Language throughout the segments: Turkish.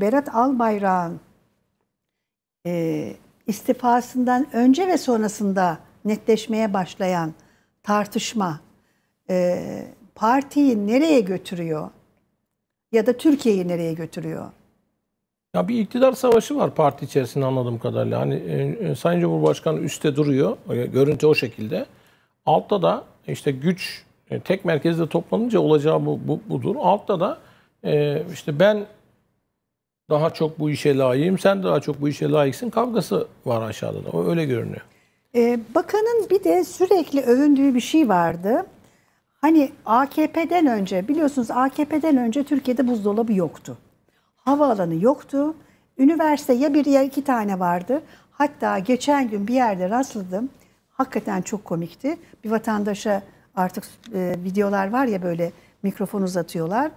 Berat Albayrak'ın e, istifasından önce ve sonrasında netleşmeye başlayan tartışma e, partiyi nereye götürüyor ya da Türkiye'yi nereye götürüyor? Ya bir iktidar savaşı var parti içerisinde anladığım kadarıyla. Hani e, e Sayın Cumhurbaşkanı üstte duruyor. E, görüntü o şekilde. Altta da işte güç e, tek merkezde toplanınca olacağı bu, bu budur. Altta da e, işte ben daha çok bu işe layığım, sen daha çok bu işe layıksın kavgası var aşağıda da. O öyle görünüyor. Ee, bakanın bir de sürekli övündüğü bir şey vardı. Hani AKP'den önce biliyorsunuz AKP'den önce Türkiye'de buzdolabı yoktu. Havaalanı yoktu. Üniversite ya bir ya iki tane vardı. Hatta geçen gün bir yerde rastladım. Hakikaten çok komikti. Bir vatandaşa artık e, videolar var ya böyle mikrofon uzatıyorlar.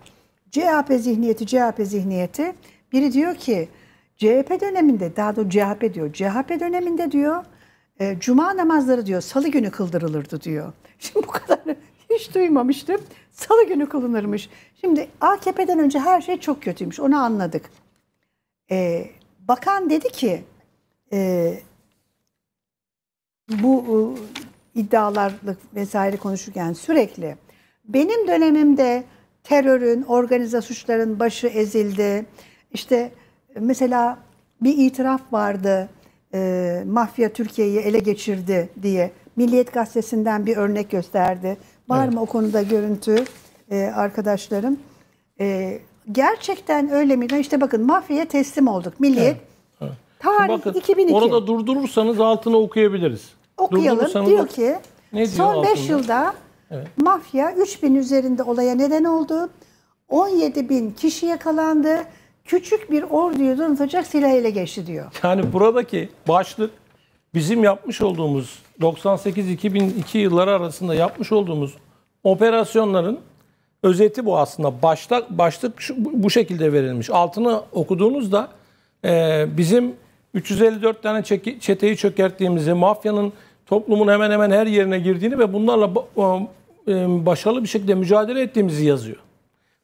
CHP zihniyeti, CHP zihniyeti. Biri diyor ki CHP döneminde daha doğrusu CHP diyor. CHP döneminde diyor e, cuma namazları diyor salı günü kıldırılırdı diyor. Şimdi bu kadar hiç duymamıştım. Salı günü kılınırmış. Şimdi AKP'den önce her şey çok kötüymüş. Onu anladık. E, bakan dedi ki e, bu e, iddialarlık vesaire konuşurken sürekli benim dönemimde terörün, organize suçların başı ezildi. İşte e, mesela bir itiraf vardı. E, mafya Türkiye'yi ele geçirdi diye Milliyet Gazetesi'nden bir örnek gösterdi. Var evet. mı o konuda görüntü e, arkadaşlarım? E, gerçekten öyle mi? İşte bakın mafyaya teslim olduk. Milliyet evet. Evet. tarih bakın, 2002. Orada durdurursanız altına okuyabiliriz. Okuyalım. Diyor ki ne diyor son 5 yılda evet. mafya 3000 üzerinde olaya neden oldu. 17 bin kişi yakalandı küçük bir orduyu donatacak silah ile geçti diyor. Yani buradaki başlık bizim yapmış olduğumuz 98-2002 yılları arasında yapmış olduğumuz operasyonların özeti bu aslında. Başta, başlık şu, bu şekilde verilmiş. Altını okuduğunuzda e, bizim 354 tane çeteyi çökerttiğimizi, mafyanın toplumun hemen hemen her yerine girdiğini ve bunlarla e, başarılı bir şekilde mücadele ettiğimizi yazıyor.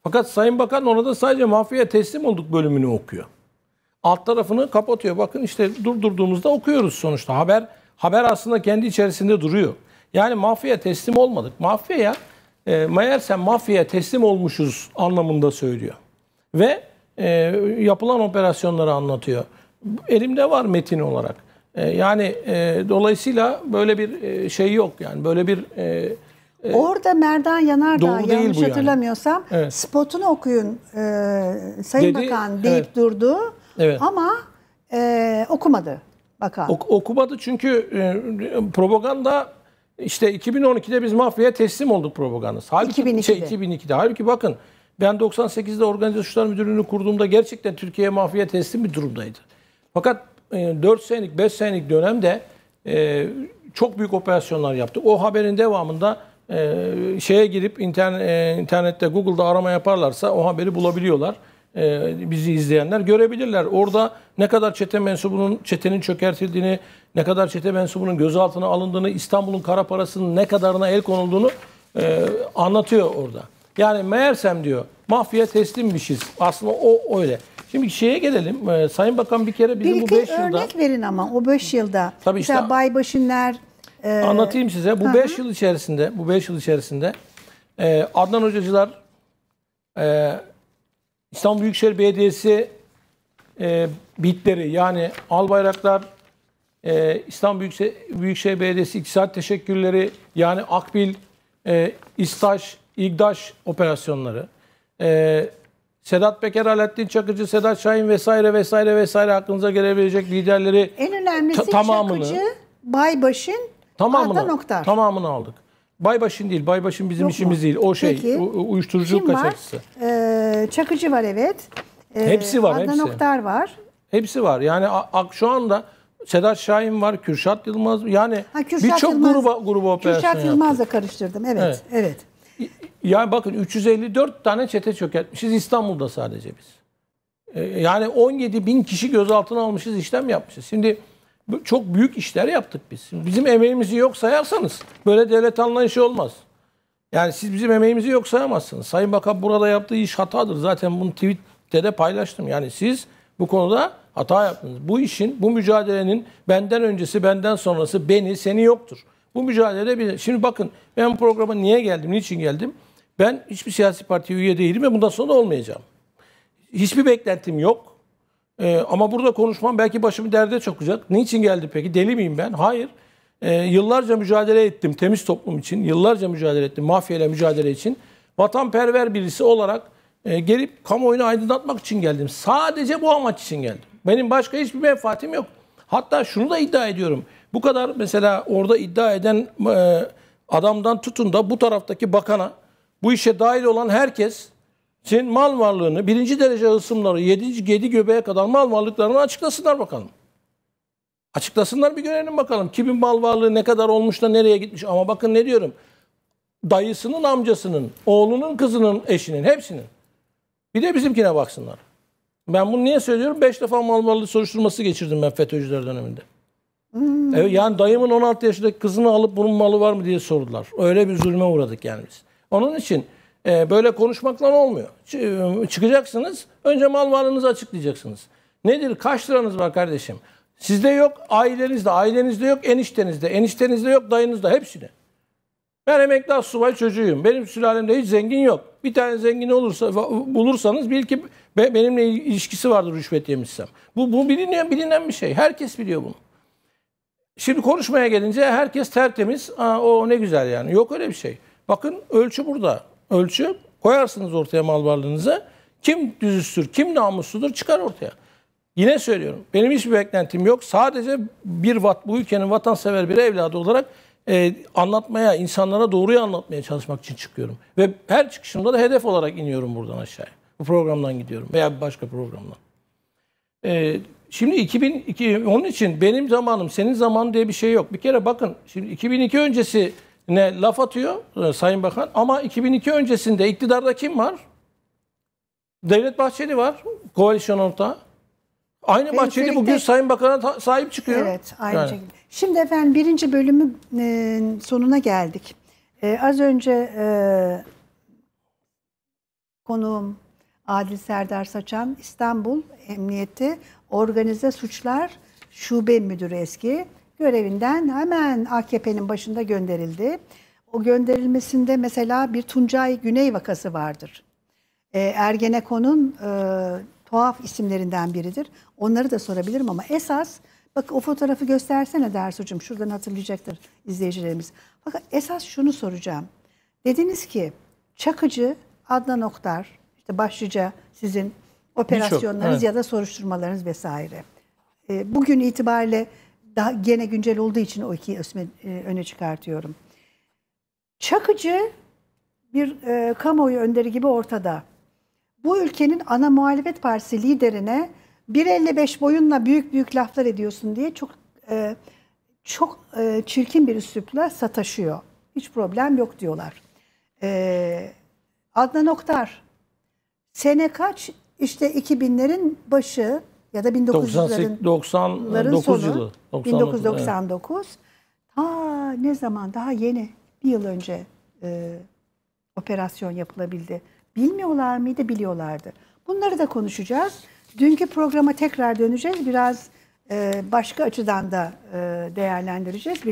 Fakat Sayın Bakan orada sadece mafya teslim olduk bölümünü okuyor. Alt tarafını kapatıyor. Bakın işte durdurduğumuzda okuyoruz sonuçta. Haber haber aslında kendi içerisinde duruyor. Yani mafya teslim olmadık. E, mafyaya e, meğerse mafya teslim olmuşuz anlamında söylüyor. Ve e, yapılan operasyonları anlatıyor. Elimde var metin olarak. E, yani e, dolayısıyla böyle bir e, şey yok yani böyle bir e, ee, Orada Merdan Yanardağ yanlış hatırlamıyorsam yani. evet. spotunu okuyun e, Sayın Dedi, Bakan deyip evet. durdu evet. ama e, okumadı bakan. Ok, okumadı çünkü e, propaganda işte 2012'de biz mafyaya teslim olduk propagandası. Halbuki, 2002'de. Şey, 2002'de. Halbuki bakın ben 98'de Organize Suçlar Müdürlüğü'nü kurduğumda gerçekten Türkiye mafyaya teslim bir durumdaydı. Fakat e, 4 senelik 5 senelik dönemde e, çok büyük operasyonlar yaptık. O haberin devamında e, şeye girip internet, e, internette Google'da arama yaparlarsa o haberi bulabiliyorlar. E, bizi izleyenler görebilirler. Orada ne kadar çete mensubunun çetenin çökertildiğini, ne kadar çete mensubunun gözaltına alındığını, İstanbul'un kara parasının ne kadarına el konulduğunu e, anlatıyor orada. Yani meğersem diyor mafya teslimmişiz. Şey. Aslında o öyle. Şimdi şeye gelelim. Ee, Sayın Bakan bir kere bizim bir bu 5 yılda... Bir örnek verin ama o 5 yılda. Tabii işte, Mesela Baybaşınlar, ee, Anlatayım size. Bu 5 yıl içerisinde, bu 5 yıl içerisinde e, Adnan Hocacılar e, İstanbul Büyükşehir Belediyesi e, bitleri yani Albayraklar e, İstanbul Büyükşehir, Büyükşehir Belediyesi İktisat Teşekkürleri yani Akbil e, İstaş, İgdaş operasyonları e, Sedat Peker, Alaaddin Çakıcı, Sedat Şahin vesaire vesaire vesaire aklınıza gelebilecek liderleri en önemlisi tamamını, Çakıcı Baybaş'ın Tamamını, Arda Noktar. Tamamını aldık. Baybaşın değil. Baybaşın bizim Yok işimiz mu? değil. O şey Peki, uyuşturucu kaçakçısı. Ee, Çakıcı var evet. Ee, hepsi var. Adnan hepsi. Oktar var. Hepsi var. Yani şu anda Sedat Şahin var, Kürşat Yılmaz yani birçok gruba gruba operasyon Kürşat Yılmaz'la karıştırdım. Evet, evet. evet. Yani bakın 354 tane çete çökertmişiz İstanbul'da sadece biz. Ee, yani 17 bin kişi gözaltına almışız, işlem yapmışız. Şimdi çok büyük işler yaptık biz. bizim emeğimizi yok sayarsanız böyle devlet anlayışı olmaz. Yani siz bizim emeğimizi yok sayamazsınız. Sayın Bakan burada yaptığı iş hatadır. Zaten bunu tweette de paylaştım. Yani siz bu konuda hata yaptınız. Bu işin, bu mücadelenin benden öncesi, benden sonrası beni, seni yoktur. Bu mücadele bir... Şimdi bakın ben bu programa niye geldim, niçin geldim? Ben hiçbir siyasi parti üye değilim ve bundan sonra olmayacağım. Hiçbir beklentim yok. E, ama burada konuşmam belki başımı derde sokacak. Niçin geldi peki? Deli miyim ben? Hayır. E, yıllarca mücadele ettim temiz toplum için. Yıllarca mücadele ettim mafyayla mücadele için. Vatanperver birisi olarak e, gelip kamuoyunu aydınlatmak için geldim. Sadece bu amaç için geldim. Benim başka hiçbir menfaatim yok. Hatta şunu da iddia ediyorum. Bu kadar mesela orada iddia eden e, adamdan tutun da bu taraftaki bakana, bu işe dahil olan herkes senin mal varlığını birinci derece hısımları yedi, yedi göbeğe kadar mal varlıklarını açıklasınlar bakalım. Açıklasınlar bir görelim bakalım. Kimin mal varlığı ne kadar olmuş da nereye gitmiş. Ama bakın ne diyorum. Dayısının, amcasının, oğlunun, kızının, eşinin hepsinin. Bir de bizimkine baksınlar. Ben bunu niye söylüyorum? Beş defa mal varlığı soruşturması geçirdim ben FETÖ'cüler döneminde. Hmm. Evet, yani dayımın 16 yaşındaki kızını alıp bunun malı var mı diye sordular. Öyle bir zulme uğradık yani biz. Onun için e, böyle konuşmakla olmuyor. Çıkacaksınız, önce mal varlığınızı açıklayacaksınız. Nedir? Kaç liranız var kardeşim? Sizde yok, ailenizde, ailenizde yok, eniştenizde, eniştenizde yok, dayınızda, hepsinde. Ben emekli subay çocuğuyum. Benim sülalemde hiç zengin yok. Bir tane zengin olursa bulursanız bil ki benimle ilişkisi vardır rüşvet yemişsem. Bu, bu bilinen, bilinen bir şey. Herkes biliyor bunu. Şimdi konuşmaya gelince herkes tertemiz. Aa, o ne güzel yani. Yok öyle bir şey. Bakın ölçü burada ölçü koyarsınız ortaya mal varlığınızı. Kim düzüstür, kim namusludur çıkar ortaya. Yine söylüyorum. Benim hiçbir beklentim yok. Sadece bir vat, bu ülkenin vatansever bir evladı olarak e, anlatmaya, insanlara doğruyu anlatmaya çalışmak için çıkıyorum. Ve her çıkışımda da hedef olarak iniyorum buradan aşağıya. Bu programdan gidiyorum veya bir başka programdan. E, şimdi 2002, onun için benim zamanım, senin zamanın diye bir şey yok. Bir kere bakın, şimdi 2002 öncesi ne laf atıyor e, Sayın Bakan ama 2002 öncesinde iktidarda kim var? Devlet Bahçeli var. Koalisyon ortağı. Aynı Ve Bahçeli özellikle... bugün Sayın Bakan'a sahip çıkıyor. Evet, aynı yani. şekilde. Şimdi efendim birinci bölümün e, sonuna geldik. Ee, az önce e, konuğum Adil Serdar Saçan, İstanbul Emniyeti Organize Suçlar Şube Müdürü eski görevinden hemen AKP'nin başında gönderildi. O gönderilmesinde mesela bir Tuncay Güney vakası vardır. E, Ergenekon'un e, tuhaf isimlerinden biridir. Onları da sorabilirim ama esas bak o fotoğrafı göstersene Dersucuğum şuradan hatırlayacaktır izleyicilerimiz. Fakat esas şunu soracağım. Dediniz ki Çakıcı, Adnan Oktar işte başlıca sizin operasyonlarınız çok, evet. ya da soruşturmalarınız vesaire. E, bugün itibariyle daha gene güncel olduğu için o iki ismi e, öne çıkartıyorum. Çakıcı bir e, kamuoyu önderi gibi ortada. Bu ülkenin ana muhalefet partisi liderine 1.55 boyunla büyük büyük laflar ediyorsun diye çok e, çok e, çirkin bir üslupla sataşıyor. Hiç problem yok diyorlar. E, Adnan Oktar sene kaç? İşte 2000'lerin başı ya da 1900'lerin 99 e, sonu, yılı. 1999. Evet. ne zaman daha yeni bir yıl önce e, operasyon yapılabildi. Bilmiyorlar mıydı? Biliyorlardı. Bunları da konuşacağız. Dünkü programa tekrar döneceğiz. Biraz e, başka açıdan da e, değerlendireceğiz.